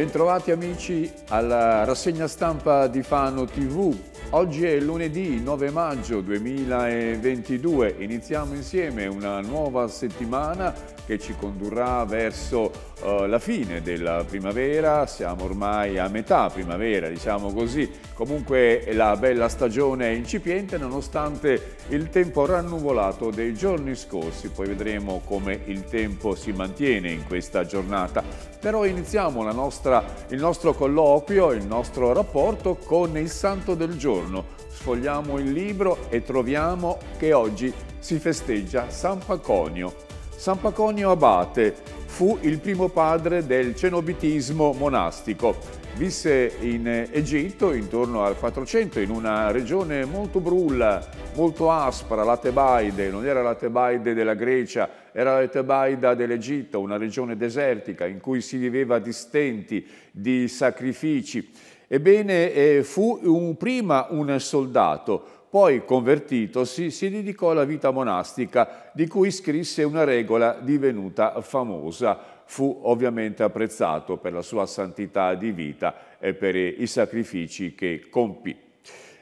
Bentrovati amici alla rassegna stampa di Fano TV. Oggi è lunedì 9 maggio 2022, iniziamo insieme una nuova settimana che ci condurrà verso eh, la fine della primavera, siamo ormai a metà primavera, diciamo così, comunque la bella stagione è incipiente nonostante il tempo rannuvolato dei giorni scorsi, poi vedremo come il tempo si mantiene in questa giornata, però iniziamo nostra, il nostro colloquio, il nostro rapporto con il Santo del Giorno, sfogliamo il libro e troviamo che oggi si festeggia San Paconio, San Paconio Abate fu il primo padre del cenobitismo monastico. Visse in Egitto intorno al 400 in una regione molto brulla, molto aspra, la Tebaide, non era la Tebaide della Grecia, era la Tebaida dell'Egitto, una regione desertica in cui si viveva di stenti, di sacrifici. Ebbene, eh, fu un, prima un soldato, poi, convertitosi, si dedicò alla vita monastica, di cui scrisse una regola divenuta famosa. Fu ovviamente apprezzato per la sua santità di vita e per i sacrifici che compì.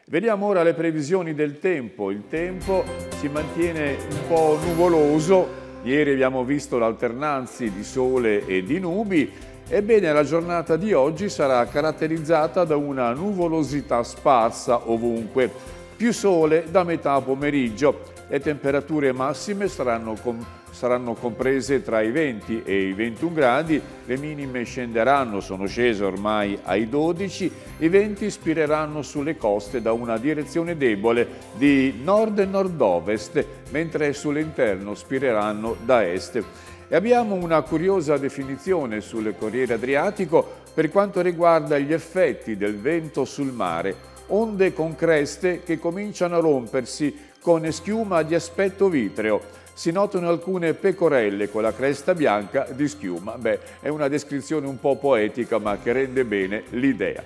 Vediamo ora le previsioni del tempo. Il tempo si mantiene un po' nuvoloso. Ieri abbiamo visto l'alternanza di sole e di nubi. Ebbene, la giornata di oggi sarà caratterizzata da una nuvolosità sparsa ovunque più sole da metà pomeriggio. Le temperature massime saranno, com saranno comprese tra i 20 e i 21 gradi, le minime scenderanno, sono scese ormai ai 12, i venti spireranno sulle coste da una direzione debole di nord e nord-ovest, mentre sull'interno spireranno da est. E abbiamo una curiosa definizione sul Corriere Adriatico per quanto riguarda gli effetti del vento sul mare onde con creste che cominciano a rompersi con schiuma di aspetto vitreo. Si notano alcune pecorelle con la cresta bianca di schiuma. Beh, è una descrizione un po' poetica ma che rende bene l'idea.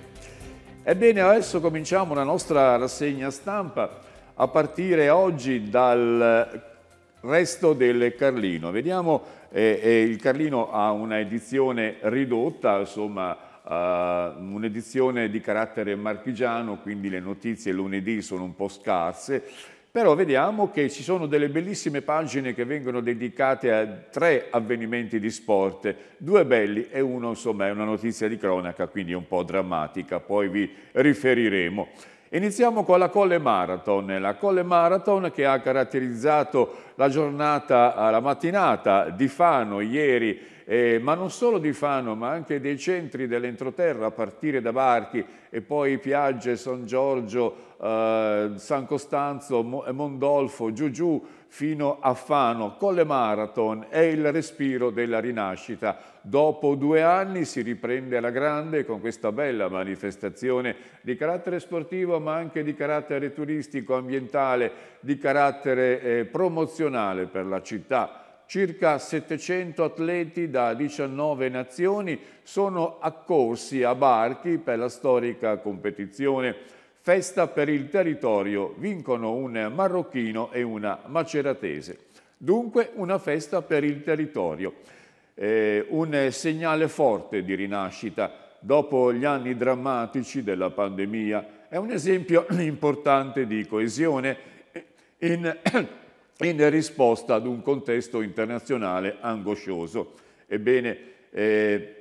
Ebbene, adesso cominciamo la nostra rassegna stampa a partire oggi dal resto del Carlino. Vediamo, eh, eh, il Carlino ha una edizione ridotta, insomma, eh, un'edizione di carattere marchigiano, quindi le notizie lunedì sono un po' scarse, però vediamo che ci sono delle bellissime pagine che vengono dedicate a tre avvenimenti di sport, due belli e uno insomma è una notizia di cronaca, quindi un po' drammatica, poi vi riferiremo. Iniziamo con la Colle Marathon, la Colle Marathon che ha caratterizzato la giornata, la mattinata di Fano ieri eh, ma non solo di Fano, ma anche dei centri dell'entroterra, a partire da Barchi e poi Piagge, San Giorgio, eh, San Costanzo, eh, Mondolfo, giù giù fino a Fano con le marathon è il respiro della rinascita. Dopo due anni si riprende alla grande con questa bella manifestazione di carattere sportivo ma anche di carattere turistico, ambientale, di carattere eh, promozionale per la città Circa 700 atleti da 19 nazioni sono accorsi a Barchi per la storica competizione. Festa per il territorio, vincono un marocchino e una maceratese. Dunque una festa per il territorio. Eh, un segnale forte di rinascita dopo gli anni drammatici della pandemia. È un esempio importante di coesione in in risposta ad un contesto internazionale angoscioso. Ebbene, eh,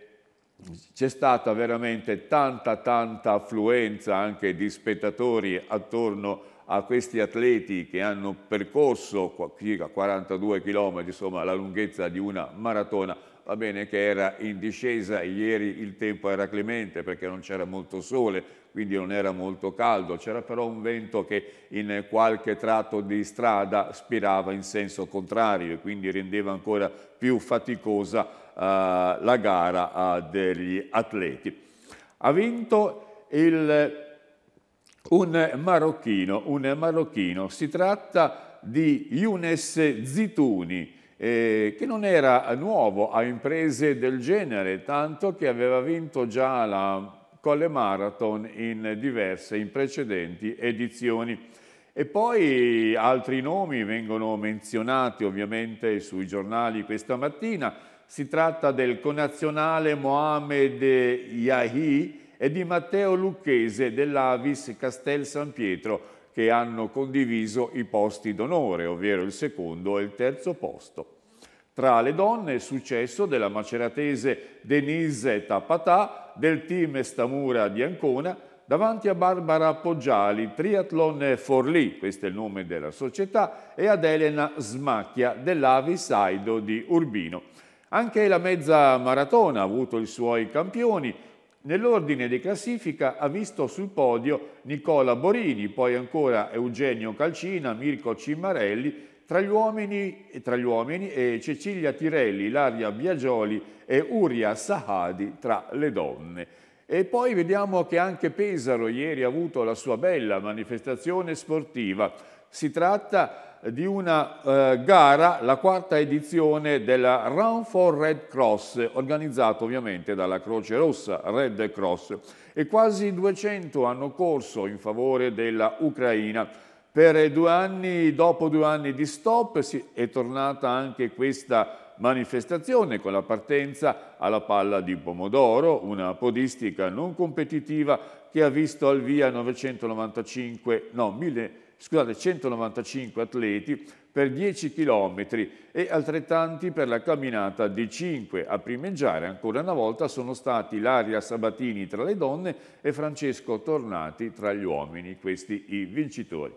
c'è stata veramente tanta, tanta affluenza anche di spettatori attorno a questi atleti che hanno percorso circa 42 km, insomma la lunghezza di una maratona, va bene che era in discesa, ieri il tempo era clemente perché non c'era molto sole, quindi non era molto caldo, c'era però un vento che in qualche tratto di strada spirava in senso contrario e quindi rendeva ancora più faticosa eh, la gara eh, degli atleti. Ha vinto il, un marocchino, un marocchino, si tratta di Younes Zituni, eh, che non era nuovo a imprese del genere, tanto che aveva vinto già la Colle Marathon in diverse, in precedenti edizioni. E poi altri nomi vengono menzionati ovviamente sui giornali questa mattina. Si tratta del connazionale Mohamed Yahi e di Matteo Lucchese dell'Avis Castel San Pietro, che hanno condiviso i posti d'onore, ovvero il secondo e il terzo posto. Tra le donne è successo della maceratese Denise Tapatà del team Stamura di Ancona davanti a Barbara Poggiali, Triathlon Forlì, questo è il nome della società, e ad Elena Smacchia dell'Avi Saido di Urbino. Anche la mezza maratona ha avuto i suoi campioni, Nell'ordine di classifica ha visto sul podio Nicola Borini, poi ancora Eugenio Calcina, Mirko Cimarelli, tra gli uomini, tra gli uomini Cecilia Tirelli, Laria Biagioli e Uria Sahadi tra le donne. E poi vediamo che anche Pesaro ieri ha avuto la sua bella manifestazione sportiva. Si tratta di una eh, gara, la quarta edizione della Run for Red Cross, organizzata ovviamente dalla Croce Rossa Red Cross, e quasi 200 hanno corso in favore della Ucraina. Per due anni, dopo due anni di stop, è tornata anche questa manifestazione con la partenza alla palla di pomodoro, una podistica non competitiva che ha visto al via 995, no, 1000 scusate, 195 atleti per 10 km e altrettanti per la camminata di 5. A primeggiare ancora una volta sono stati Laria Sabatini tra le donne e Francesco Tornati tra gli uomini, questi i vincitori.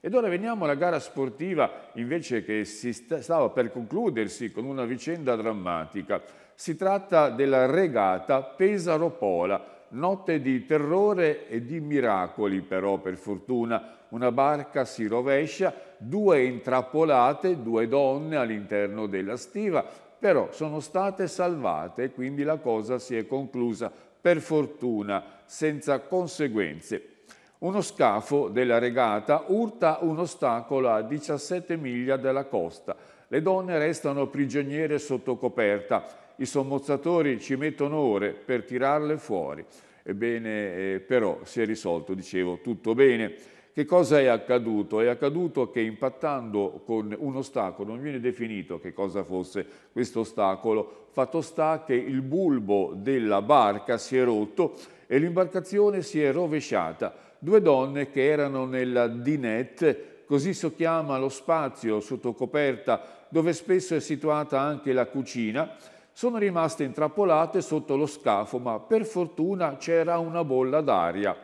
Ed ora veniamo alla gara sportiva invece che si stava per concludersi con una vicenda drammatica. Si tratta della regata Pesaro-Pola, notte di terrore e di miracoli però per fortuna una barca si rovescia, due intrappolate, due donne all'interno della stiva, però sono state salvate e quindi la cosa si è conclusa, per fortuna, senza conseguenze. Uno scafo della regata urta un ostacolo a 17 miglia dalla costa. Le donne restano prigioniere sotto coperta. I sommozzatori ci mettono ore per tirarle fuori. Ebbene, eh, però si è risolto, dicevo, tutto bene. Che cosa è accaduto? È accaduto che impattando con un ostacolo, non viene definito che cosa fosse questo ostacolo, fatto sta che il bulbo della barca si è rotto e l'imbarcazione si è rovesciata. Due donne che erano nella dinette, così si chiama lo spazio sotto coperta dove spesso è situata anche la cucina, sono rimaste intrappolate sotto lo scafo, ma per fortuna c'era una bolla d'aria.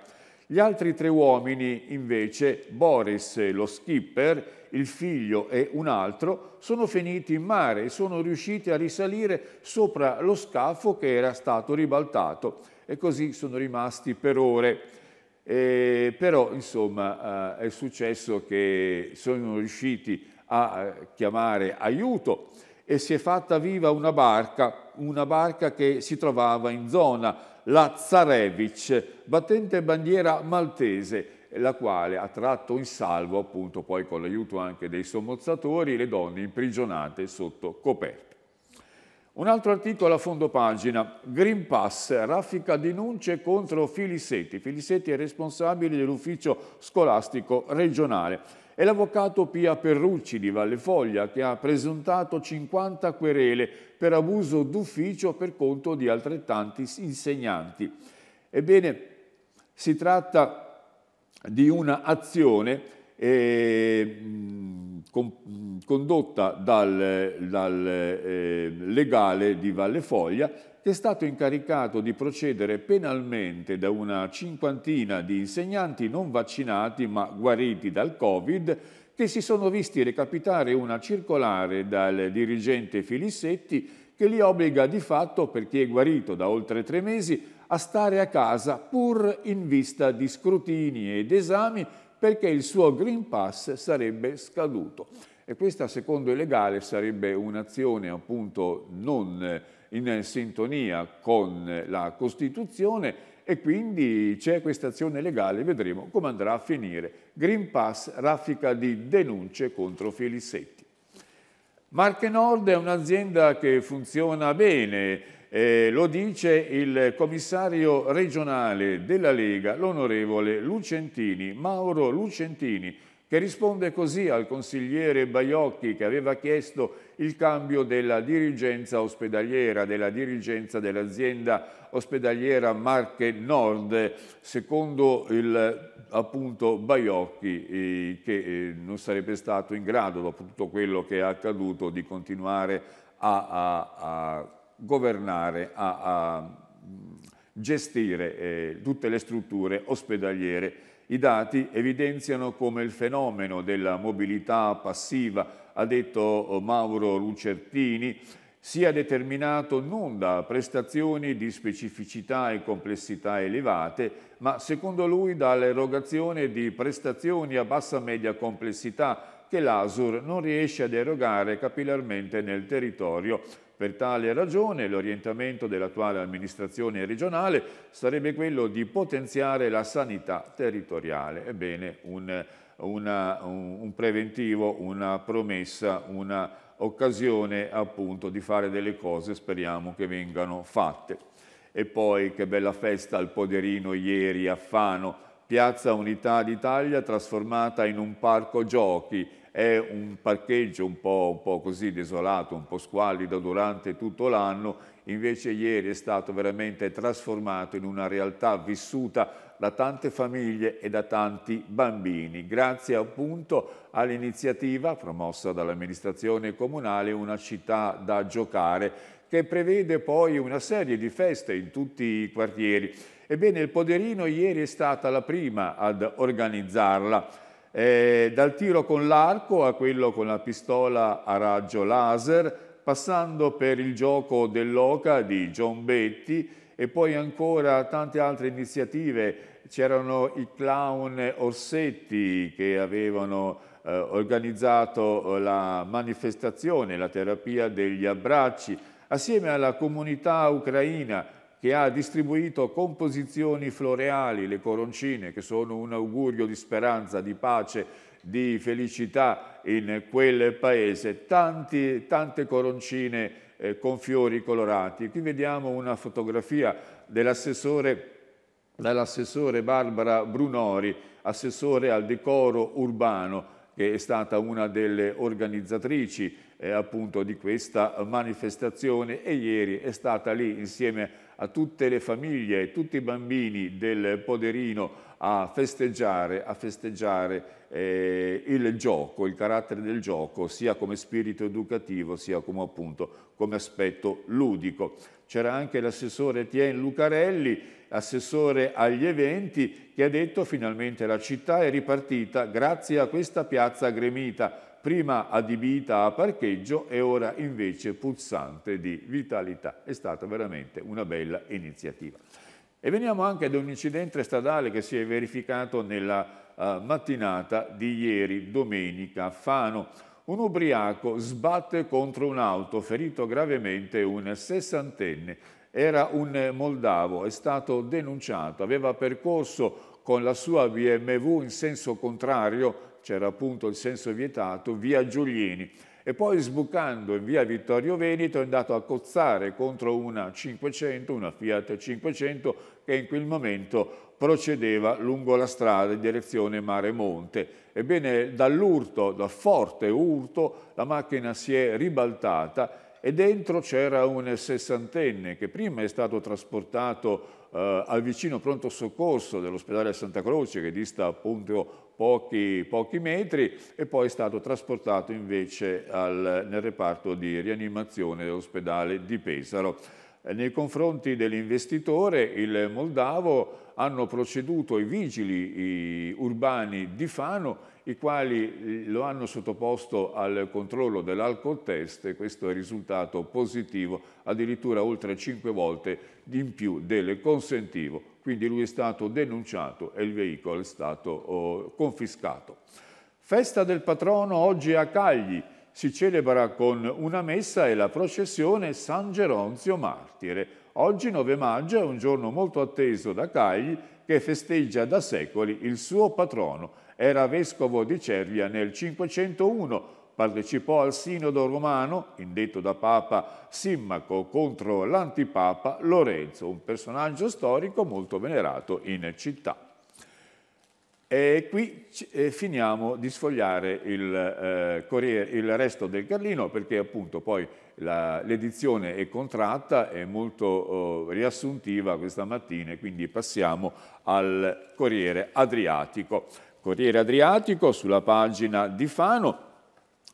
Gli altri tre uomini, invece, Boris, lo skipper, il figlio e un altro, sono finiti in mare e sono riusciti a risalire sopra lo scafo che era stato ribaltato e così sono rimasti per ore. E, però, insomma, eh, è successo che sono riusciti a eh, chiamare aiuto e si è fatta viva una barca, una barca che si trovava in zona, la Zarevic, battente bandiera maltese, la quale ha tratto in salvo, appunto poi con l'aiuto anche dei sommozzatori, le donne imprigionate sotto coperta. Un altro articolo a fondo pagina, Green Pass, raffica denunce contro Filisetti. Filisetti è responsabile dell'ufficio scolastico regionale è l'avvocato Pia Perrucci di Vallefoglia che ha presentato 50 querele per abuso d'ufficio per conto di altrettanti insegnanti. Ebbene, si tratta di un'azione eh, condotta dal, dal eh, legale di Vallefoglia che è stato incaricato di procedere penalmente da una cinquantina di insegnanti non vaccinati ma guariti dal Covid che si sono visti recapitare una circolare dal dirigente Filissetti che li obbliga di fatto, per chi è guarito da oltre tre mesi, a stare a casa pur in vista di scrutini ed esami perché il suo Green Pass sarebbe scaduto. E questa, secondo il legale, sarebbe un'azione appunto non in sintonia con la Costituzione e quindi c'è questa azione legale, vedremo come andrà a finire. Green Pass raffica di denunce contro Felissetti. Marche Nord è un'azienda che funziona bene, eh, lo dice il commissario regionale della Lega, l'onorevole Lucentini, Mauro Lucentini, che risponde così al consigliere Baiocchi che aveva chiesto il cambio della dirigenza ospedaliera, della dirigenza dell'azienda ospedaliera Marche Nord, secondo il, appunto Baiocchi eh, che eh, non sarebbe stato in grado, dopo tutto quello che è accaduto, di continuare a, a, a governare, a, a gestire eh, tutte le strutture ospedaliere. I dati evidenziano come il fenomeno della mobilità passiva, ha detto eh, Mauro Lucertini, sia determinato non da prestazioni di specificità e complessità elevate, ma secondo lui dall'erogazione di prestazioni a bassa media complessità che l'ASUR non riesce ad erogare capillarmente nel territorio per tale ragione l'orientamento dell'attuale amministrazione regionale sarebbe quello di potenziare la sanità territoriale. Ebbene, un, una, un preventivo, una promessa, un'occasione appunto di fare delle cose, speriamo che vengano fatte. E poi che bella festa al Poderino ieri a Fano, Piazza Unità d'Italia trasformata in un parco giochi è un parcheggio un po', un po', così desolato, un po' squallido durante tutto l'anno, invece ieri è stato veramente trasformato in una realtà vissuta da tante famiglie e da tanti bambini, grazie appunto all'iniziativa promossa dall'amministrazione comunale Una città da giocare, che prevede poi una serie di feste in tutti i quartieri. Ebbene, il Poderino ieri è stata la prima ad organizzarla eh, dal tiro con l'arco a quello con la pistola a raggio laser, passando per il gioco dell'oca di John Betty e poi ancora tante altre iniziative. C'erano i clown Orsetti che avevano eh, organizzato eh, la manifestazione, la terapia degli abbracci, assieme alla comunità ucraina che ha distribuito composizioni floreali, le coroncine, che sono un augurio di speranza, di pace, di felicità in quel paese. Tanti, tante coroncine eh, con fiori colorati. Qui vediamo una fotografia dell'assessore dall'assessore Barbara Brunori, assessore al decoro urbano, che è stata una delle organizzatrici eh, appunto di questa manifestazione e ieri è stata lì insieme a tutte le famiglie e tutti i bambini del Poderino a festeggiare, a festeggiare eh, il gioco, il carattere del gioco, sia come spirito educativo, sia come appunto come aspetto ludico. C'era anche l'assessore Tien Lucarelli, assessore agli eventi, che ha detto finalmente la città è ripartita grazie a questa piazza gremita prima adibita a parcheggio e ora invece pulsante di vitalità. È stata veramente una bella iniziativa. E veniamo anche ad un incidente stradale che si è verificato nella uh, mattinata di ieri, domenica, a Fano. Un ubriaco sbatte contro un'auto, ferito gravemente un sessantenne. Era un moldavo, è stato denunciato, aveva percorso con la sua BMW in senso contrario c'era appunto il senso vietato, via Giulieni e poi sbucando in via Vittorio Veneto è andato a cozzare contro una 500, una Fiat 500 che in quel momento procedeva lungo la strada in direzione Mare Monte. Ebbene dall'urto, dal forte urto, la macchina si è ribaltata e dentro c'era un sessantenne che prima è stato trasportato eh, al vicino pronto soccorso dell'ospedale Santa Croce che dista appunto pochi, pochi metri e poi è stato trasportato invece al, nel reparto di rianimazione dell'ospedale di Pesaro. Eh, nei confronti dell'investitore, il Moldavo, hanno proceduto i vigili i urbani di Fano, i quali eh, lo hanno sottoposto al controllo dell'alcol test e questo è risultato positivo, addirittura oltre 5 volte in più del consentivo quindi lui è stato denunciato e il veicolo è stato oh, confiscato. Festa del patrono oggi a Cagli, si celebra con una messa e la processione San Geronzio Martire. Oggi 9 maggio è un giorno molto atteso da Cagli che festeggia da secoli il suo patrono. Era vescovo di Cervia nel 501, partecipò al sinodo romano, indetto da Papa Simmaco contro l'antipapa Lorenzo, un personaggio storico molto venerato in città. E qui eh, finiamo di sfogliare il, eh, Corriere, il resto del Carlino perché appunto poi l'edizione è contratta, è molto eh, riassuntiva questa mattina e quindi passiamo al Corriere Adriatico. Corriere Adriatico sulla pagina di Fano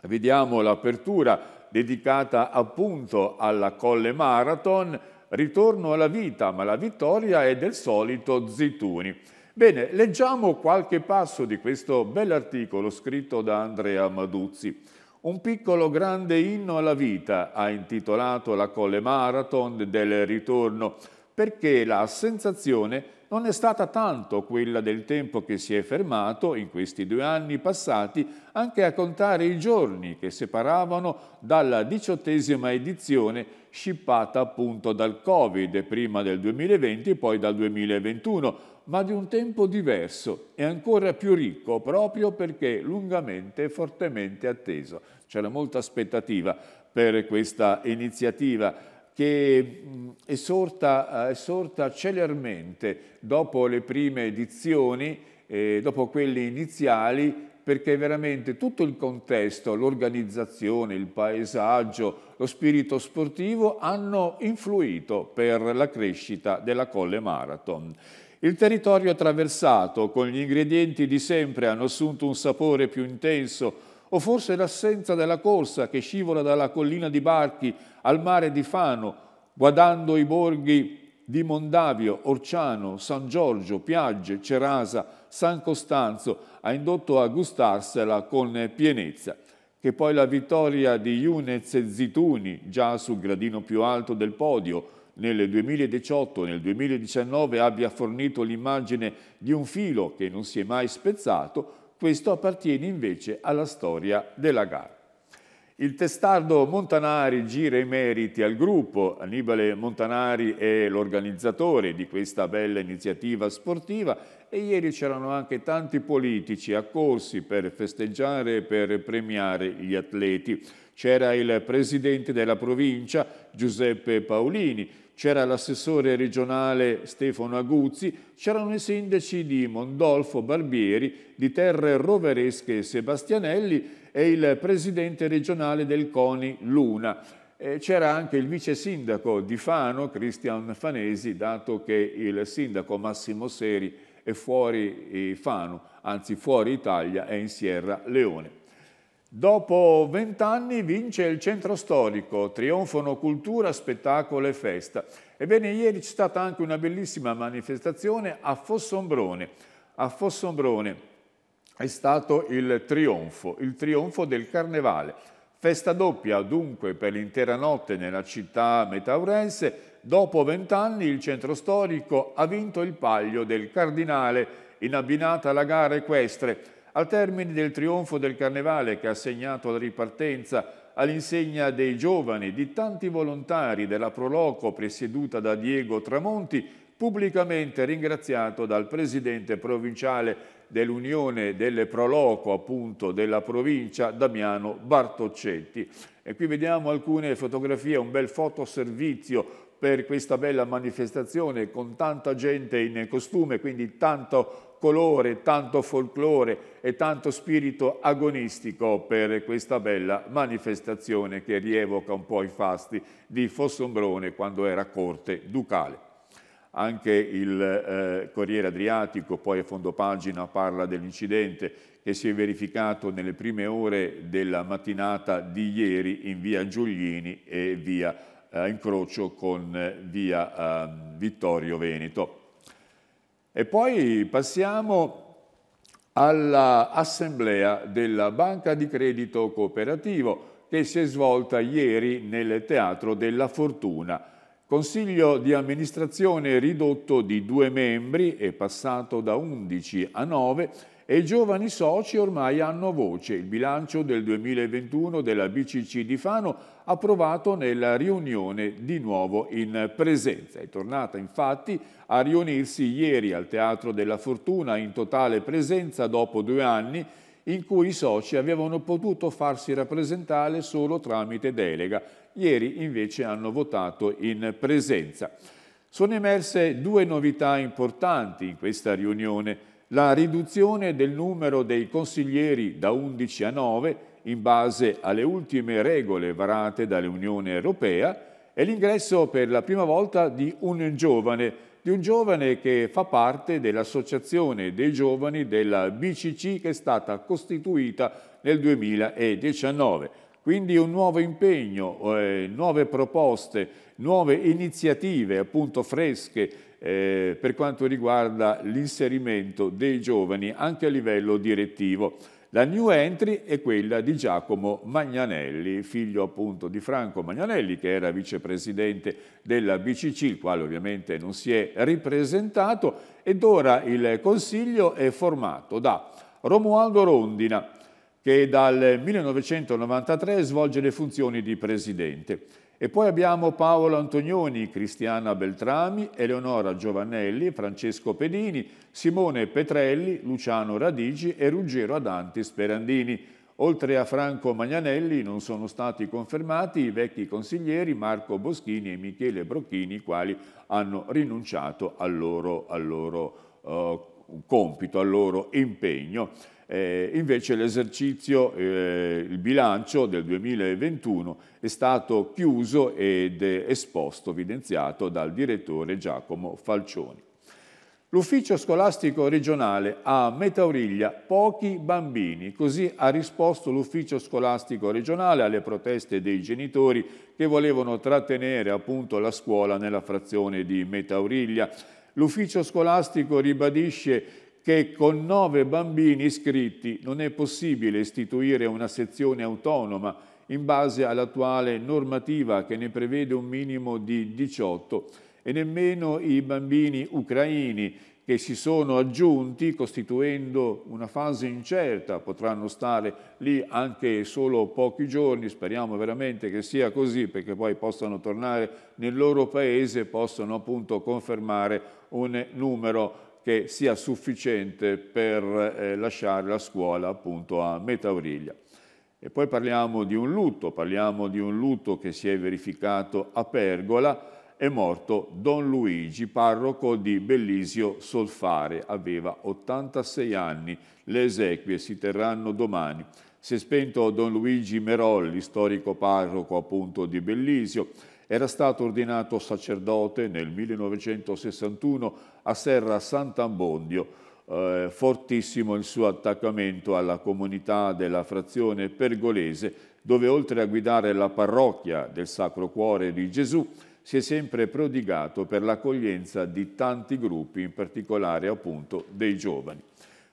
Vediamo l'apertura dedicata appunto alla Colle Marathon, ritorno alla vita, ma la vittoria è del solito Zituni. Bene, leggiamo qualche passo di questo bell'articolo scritto da Andrea Maduzzi. Un piccolo grande inno alla vita ha intitolato la Colle Marathon del ritorno perché la sensazione è non è stata tanto quella del tempo che si è fermato in questi due anni passati anche a contare i giorni che separavano dalla diciottesima edizione scippata appunto dal Covid, prima del 2020 e poi dal 2021, ma di un tempo diverso e ancora più ricco proprio perché lungamente e fortemente atteso. C'era molta aspettativa per questa iniziativa che è mm, sorta eh, celermente dopo le prime edizioni, eh, dopo quelle iniziali, perché veramente tutto il contesto, l'organizzazione, il paesaggio, lo spirito sportivo hanno influito per la crescita della Colle Marathon. Il territorio attraversato con gli ingredienti di sempre hanno assunto un sapore più intenso, o forse l'assenza della corsa che scivola dalla collina di Barchi al mare di Fano, guardando i borghi di Mondavio, Orciano, San Giorgio, Piagge, Cerasa, San Costanzo, ha indotto a gustarsela con pienezza. Che poi la vittoria di Yunez e Zituni, già sul gradino più alto del podio, nel 2018 e nel 2019 abbia fornito l'immagine di un filo che non si è mai spezzato, questo appartiene invece alla storia della gara. Il testardo Montanari gira i meriti al gruppo. Annibale Montanari è l'organizzatore di questa bella iniziativa sportiva e ieri c'erano anche tanti politici accorsi per festeggiare e per premiare gli atleti. C'era il presidente della provincia Giuseppe Paolini, c'era l'assessore regionale Stefano Aguzzi, c'erano i sindaci di Mondolfo Barbieri, di Terre Roveresche Sebastianelli e il presidente regionale del CONI Luna. C'era anche il vice sindaco di Fano, Cristian Fanesi, dato che il sindaco Massimo Seri è fuori eh, Fano, anzi fuori Italia, è in Sierra Leone. Dopo vent'anni vince il centro storico, trionfano cultura, spettacolo e festa. Ebbene, ieri c'è stata anche una bellissima manifestazione a Fossombrone. A Fossombrone è stato il trionfo, il trionfo del carnevale. Festa doppia dunque per l'intera notte nella città metaurense. Dopo vent'anni il centro storico ha vinto il paglio del cardinale in abbinata alla gara equestre. Al termine del trionfo del Carnevale che ha segnato la ripartenza all'insegna dei giovani, di tanti volontari della Proloco presieduta da Diego Tramonti, pubblicamente ringraziato dal presidente provinciale dell'Unione delle Proloco, appunto, della provincia, Damiano Bartoccetti. E qui vediamo alcune fotografie, un bel fotoservizio per questa bella manifestazione con tanta gente in costume, quindi tanto colore, tanto folklore e tanto spirito agonistico per questa bella manifestazione che rievoca un po' i fasti di Fossombrone quando era corte ducale. Anche il eh, Corriere Adriatico, poi a fondo pagina, parla dell'incidente che si è verificato nelle prime ore della mattinata di ieri in via Giuglini e via eh, incrocio con eh, via eh, Vittorio Veneto. E poi passiamo all'assemblea della Banca di Credito Cooperativo che si è svolta ieri nel Teatro della Fortuna. Consiglio di amministrazione ridotto di due membri e passato da 11 a 9 e i giovani soci ormai hanno voce. Il bilancio del 2021 della BCC di Fano approvato nella riunione di nuovo in presenza. È tornata infatti a riunirsi ieri al Teatro della Fortuna in totale presenza dopo due anni in cui i soci avevano potuto farsi rappresentare solo tramite delega. Ieri invece hanno votato in presenza. Sono emerse due novità importanti in questa riunione la riduzione del numero dei consiglieri da 11 a 9 in base alle ultime regole varate dall'Unione Europea e l'ingresso per la prima volta di un giovane, di un giovane che fa parte dell'Associazione dei Giovani della BCC che è stata costituita nel 2019. Quindi un nuovo impegno, eh, nuove proposte, nuove iniziative appunto fresche eh, per quanto riguarda l'inserimento dei giovani anche a livello direttivo. La new entry è quella di Giacomo Magnanelli, figlio appunto di Franco Magnanelli, che era vicepresidente della BCC, il quale ovviamente non si è ripresentato, ed ora il Consiglio è formato da Romualdo Rondina, che dal 1993 svolge le funzioni di presidente, e poi abbiamo Paolo Antonioni, Cristiana Beltrami, Eleonora Giovanelli, Francesco Pedini, Simone Petrelli, Luciano Radigi e Ruggero Adanti Sperandini. Oltre a Franco Magnanelli non sono stati confermati i vecchi consiglieri Marco Boschini e Michele Brocchini, i quali hanno rinunciato al loro, al loro uh, compito al loro impegno. Eh, invece l'esercizio, eh, il bilancio del 2021 è stato chiuso ed esposto, evidenziato dal direttore Giacomo Falcioni. L'ufficio scolastico regionale ha a Metauriglia pochi bambini, così ha risposto l'ufficio scolastico regionale alle proteste dei genitori che volevano trattenere appunto la scuola nella frazione di Metauriglia L'ufficio scolastico ribadisce che con nove bambini iscritti non è possibile istituire una sezione autonoma in base all'attuale normativa che ne prevede un minimo di 18 e nemmeno i bambini ucraini che si sono aggiunti costituendo una fase incerta, potranno stare lì anche solo pochi giorni, speriamo veramente che sia così perché poi possano tornare nel loro paese e possano appunto confermare un numero che sia sufficiente per eh, lasciare la scuola appunto a metà origlia. E poi parliamo di un lutto, parliamo di un lutto che si è verificato a Pergola, è morto Don Luigi, parroco di Bellisio Solfare, aveva 86 anni, le esequie si terranno domani. Si è spento Don Luigi Merolli, storico parroco appunto di Bellisio, era stato ordinato sacerdote nel 1961 a Serra Sant'Ambondio, eh, fortissimo il suo attaccamento alla comunità della frazione pergolese, dove oltre a guidare la parrocchia del Sacro Cuore di Gesù, si è sempre prodigato per l'accoglienza di tanti gruppi, in particolare appunto dei giovani.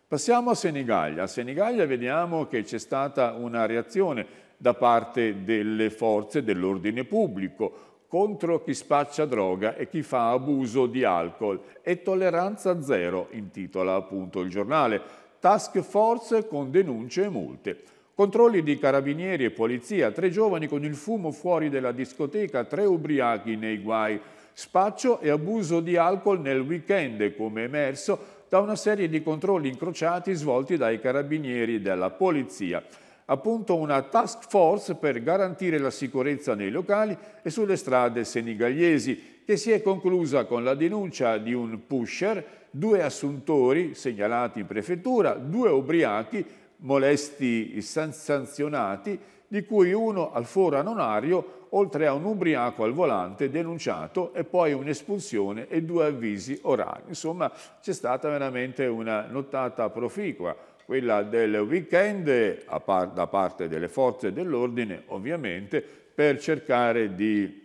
Passiamo a Senigallia. A Senigallia vediamo che c'è stata una reazione da parte delle forze dell'ordine pubblico contro chi spaccia droga e chi fa abuso di alcol e tolleranza zero, intitola appunto il giornale. Task force con denunce e multe. Controlli di carabinieri e polizia, tre giovani con il fumo fuori della discoteca, tre ubriachi nei guai, spaccio e abuso di alcol nel weekend, come emerso da una serie di controlli incrociati svolti dai carabinieri della polizia. Appunto una task force per garantire la sicurezza nei locali e sulle strade senigallesi, che si è conclusa con la denuncia di un pusher, due assuntori segnalati in prefettura, due ubriachi molesti sanzionati, di cui uno al foro anonario, oltre a un ubriaco al volante denunciato e poi un'espulsione e due avvisi orari. Insomma, c'è stata veramente una nottata proficua, quella del weekend par da parte delle forze dell'ordine, ovviamente, per cercare di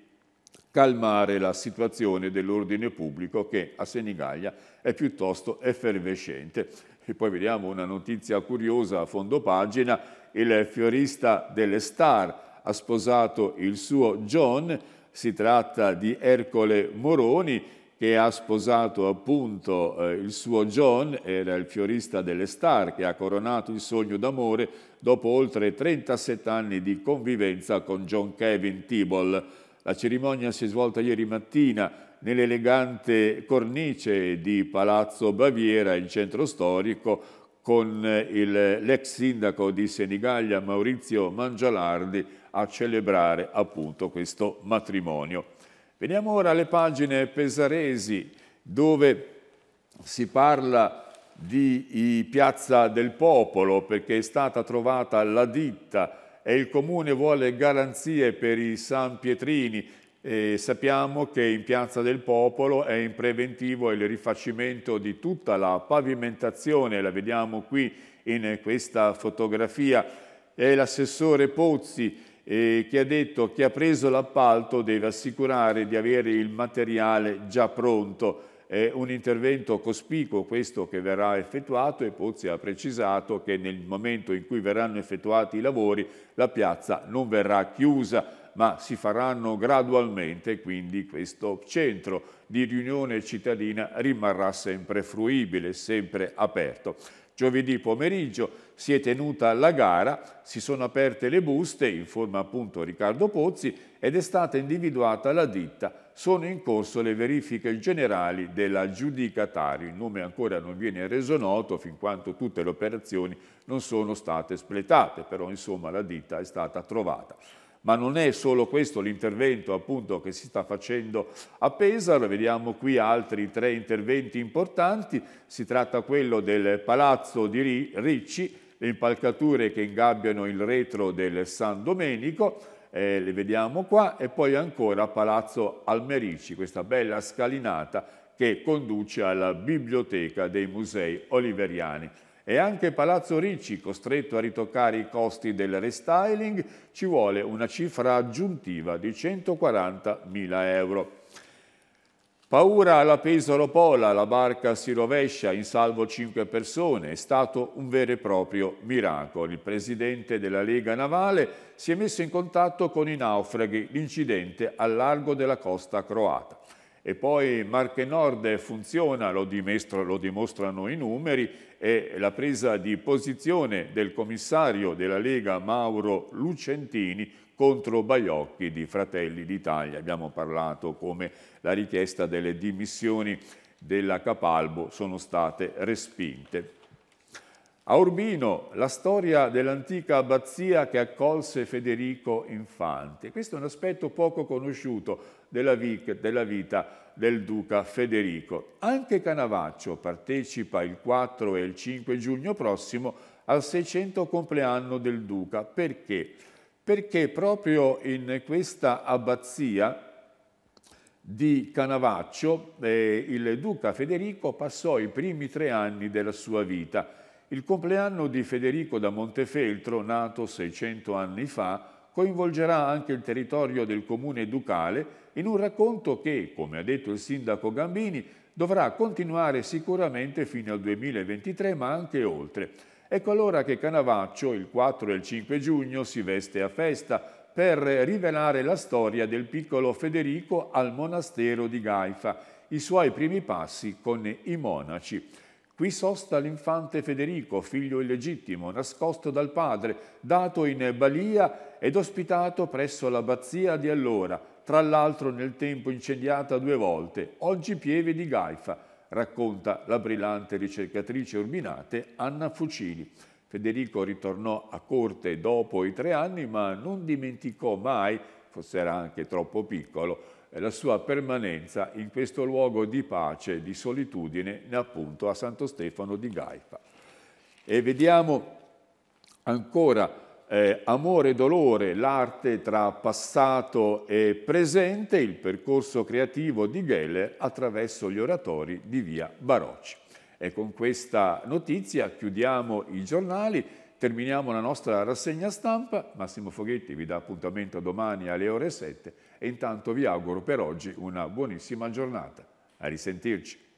calmare la situazione dell'ordine pubblico che a Senigallia è piuttosto effervescente. E poi vediamo una notizia curiosa a fondo pagina, il fiorista delle star ha sposato il suo John, si tratta di Ercole Moroni che ha sposato appunto eh, il suo John, era il fiorista delle star che ha coronato il sogno d'amore dopo oltre 37 anni di convivenza con John Kevin Tibol. La cerimonia si è svolta ieri mattina nell'elegante cornice di Palazzo Baviera, il centro storico, con eh, l'ex sindaco di Senigallia Maurizio Mangialardi a celebrare appunto questo matrimonio. Veniamo ora alle pagine pesaresi dove si parla di Piazza del Popolo perché è stata trovata la ditta e il comune vuole garanzie per i San Pietrini. E sappiamo che in Piazza del Popolo è in preventivo il rifacimento di tutta la pavimentazione, la vediamo qui in questa fotografia, è l'assessore Pozzi eh, che ha detto che ha preso l'appalto deve assicurare di avere il materiale già pronto. È un intervento cospicuo questo che verrà effettuato e Pozzi ha precisato che nel momento in cui verranno effettuati i lavori la piazza non verrà chiusa ma si faranno gradualmente, quindi questo centro di riunione cittadina rimarrà sempre fruibile, sempre aperto. Giovedì pomeriggio si è tenuta la gara, si sono aperte le buste, informa appunto Riccardo Pozzi, ed è stata individuata la ditta. Sono in corso le verifiche generali della giudicataria, il nome ancora non viene reso noto fin quanto tutte le operazioni non sono state espletate, però insomma la ditta è stata trovata. Ma non è solo questo l'intervento appunto che si sta facendo a Pesaro, vediamo qui altri tre interventi importanti, si tratta quello del Palazzo di Ricci, le impalcature che ingabbiano il retro del San Domenico, eh, le vediamo qua, e poi ancora Palazzo Almerici, questa bella scalinata che conduce alla biblioteca dei musei oliveriani. E anche Palazzo Ricci, costretto a ritoccare i costi del restyling, ci vuole una cifra aggiuntiva di 140.000 euro. Paura alla Pesaro-Pola, la barca si rovescia, in salvo cinque persone, è stato un vero e proprio miracolo. Il presidente della Lega Navale si è messo in contatto con i naufraghi, l'incidente al largo della costa croata e poi Marche Nord funziona, lo, dimestra, lo, dimostrano i numeri, e la presa di posizione del commissario della Lega Mauro Lucentini contro Baiocchi di Fratelli d'Italia. Abbiamo parlato come la richiesta delle dimissioni della Capalbo sono state respinte. A Urbino la storia dell'antica abbazia che accolse Federico Infante. Questo è un aspetto poco conosciuto, della vita del duca Federico. Anche Canavaccio partecipa il 4 e il 5 giugno prossimo al 600 compleanno del duca. Perché? Perché proprio in questa abbazia di Canavaccio eh, il duca Federico passò i primi tre anni della sua vita. Il compleanno di Federico da Montefeltro, nato 600 anni fa, coinvolgerà anche il territorio del comune ducale in un racconto che, come ha detto il sindaco Gambini, dovrà continuare sicuramente fino al 2023 ma anche oltre. Ecco allora che Canavaccio il 4 e il 5 giugno si veste a festa per rivelare la storia del piccolo Federico al monastero di Gaifa, i suoi primi passi con i monaci. Qui sosta l'infante Federico, figlio illegittimo, nascosto dal padre, dato in balia ed ospitato presso l'abbazia di allora, tra l'altro nel tempo incendiata due volte, oggi pieve di Gaifa, racconta la brillante ricercatrice urbinate Anna Fucini. Federico ritornò a corte dopo i tre anni, ma non dimenticò mai, forse era anche troppo piccolo, la sua permanenza in questo luogo di pace e di solitudine appunto a Santo Stefano di Gaifa. E vediamo ancora eh, amore e dolore, l'arte tra passato e presente, il percorso creativo di Geller attraverso gli oratori di via Barocci. E con questa notizia chiudiamo i giornali, terminiamo la nostra rassegna stampa. Massimo Foghetti vi dà appuntamento domani alle ore 7 e intanto vi auguro per oggi una buonissima giornata. A risentirci.